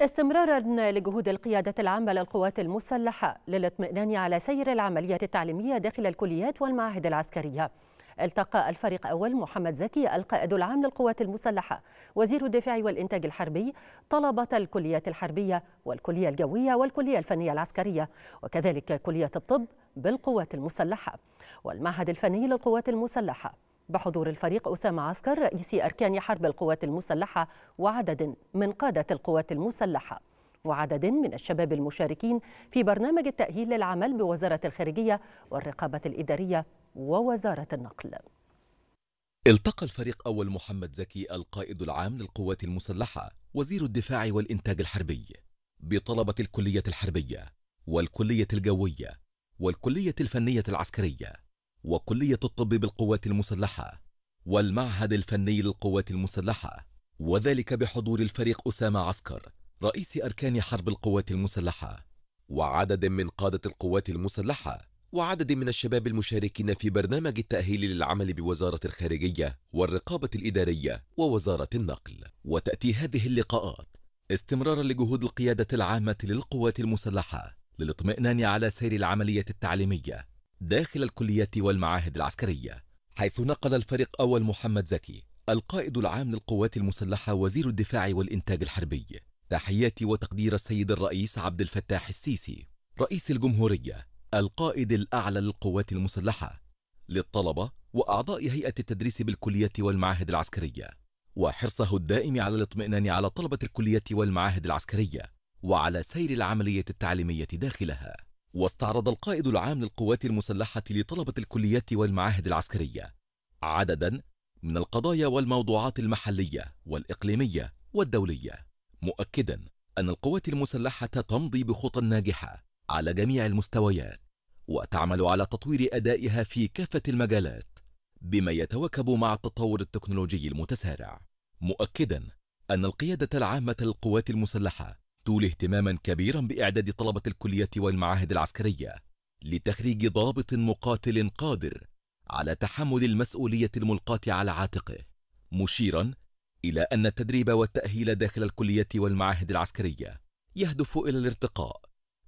استمرارا لجهود القيادة العامة للقوات المسلحة للاطمئنان على سير العمليات التعليمية داخل الكليات والمعاهد العسكرية التقى الفريق أول محمد زكي القائد العام للقوات المسلحة وزير الدفاع والإنتاج الحربي طلبة الكليات الحربية والكلية الجوية والكلية الفنية العسكرية وكذلك كلية الطب بالقوات المسلحة والمعهد الفني للقوات المسلحة بحضور الفريق أسامة عسكر رئيس أركان حرب القوات المسلحة وعدد من قادة القوات المسلحة وعدد من الشباب المشاركين في برنامج التأهيل للعمل بوزارة الخارجية والرقابة الإدارية ووزارة النقل التقى الفريق أول محمد زكي القائد العام للقوات المسلحة وزير الدفاع والإنتاج الحربي بطلبة الكلية الحربية والكلية الجوية والكلية الفنية العسكرية وكلية الطب بالقوات المسلحة والمعهد الفني للقوات المسلحة وذلك بحضور الفريق أسامة عسكر رئيس أركان حرب القوات المسلحة وعدد من قادة القوات المسلحة وعدد من الشباب المشاركين في برنامج التأهيل للعمل بوزارة الخارجية والرقابة الإدارية ووزارة النقل وتأتي هذه اللقاءات استمرارا لجهود القيادة العامة للقوات المسلحة للاطمئنان على سير العملية التعليمية داخل الكليات والمعاهد العسكرية حيث نقل الفريق أول محمد زكي القائد العام للقوات المسلحة وزير الدفاع والإنتاج الحربي تحياتي وتقدير السيد الرئيس عبد الفتاح السيسي رئيس الجمهورية القائد الأعلى للقوات المسلحة للطلبة وأعضاء هيئة التدريس بالكلية والمعاهد العسكرية وحرصه الدائم على الاطمئنان على طلبة الكلية والمعاهد العسكرية وعلى سير العملية التعليمية داخلها واستعرض القائد العام للقوات المسلحة لطلبة الكليات والمعاهد العسكرية عددا من القضايا والموضوعات المحلية والإقليمية والدولية مؤكدا أن القوات المسلحة تمضي بخطى ناجحة على جميع المستويات وتعمل على تطوير أدائها في كافة المجالات بما يتواكب مع التطور التكنولوجي المتسارع مؤكدا أن القيادة العامة للقوات المسلحة تولي اهتماما كبيرا بإعداد طلبة الكلية والمعاهد العسكرية لتخريج ضابط مقاتل قادر على تحمل المسؤولية الملقاة على عاتقه مشيرا إلى أن التدريب والتأهيل داخل الكلية والمعاهد العسكرية يهدف إلى الارتقاء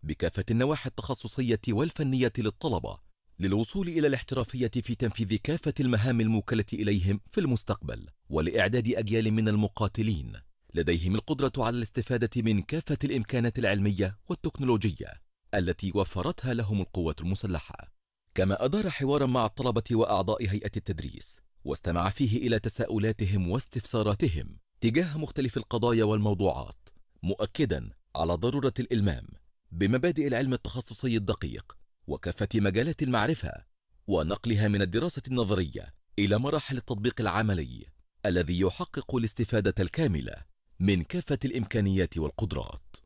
بكافة النواحي التخصصية والفنية للطلبة للوصول إلى الاحترافية في تنفيذ كافة المهام الموكلة إليهم في المستقبل ولإعداد أجيال من المقاتلين لديهم القدرة على الاستفادة من كافة الإمكانات العلمية والتكنولوجية التي وفرتها لهم القوات المسلحة كما أدار حوارا مع الطلبة وأعضاء هيئة التدريس واستمع فيه إلى تساؤلاتهم واستفساراتهم تجاه مختلف القضايا والموضوعات مؤكدا على ضرورة الإلمام بمبادئ العلم التخصصي الدقيق وكافة مجالات المعرفة ونقلها من الدراسة النظرية إلى مراحل التطبيق العملي الذي يحقق الاستفادة الكاملة من كافة الإمكانيات والقدرات